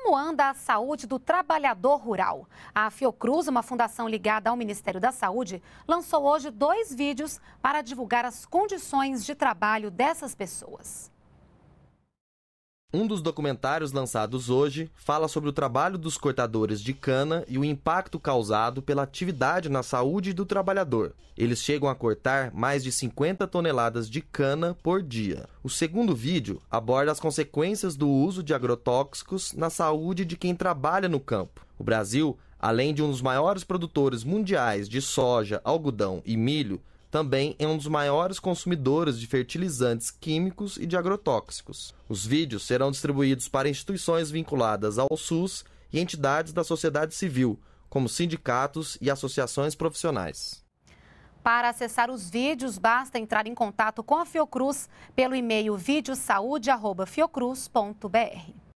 Como anda a saúde do trabalhador rural? A Fiocruz, uma fundação ligada ao Ministério da Saúde, lançou hoje dois vídeos para divulgar as condições de trabalho dessas pessoas. Um dos documentários lançados hoje fala sobre o trabalho dos cortadores de cana e o impacto causado pela atividade na saúde do trabalhador. Eles chegam a cortar mais de 50 toneladas de cana por dia. O segundo vídeo aborda as consequências do uso de agrotóxicos na saúde de quem trabalha no campo. O Brasil, além de um dos maiores produtores mundiais de soja, algodão e milho, também é um dos maiores consumidores de fertilizantes químicos e de agrotóxicos. Os vídeos serão distribuídos para instituições vinculadas ao SUS e entidades da sociedade civil, como sindicatos e associações profissionais. Para acessar os vídeos, basta entrar em contato com a Fiocruz pelo e-mail videosaude.fiocruz.br.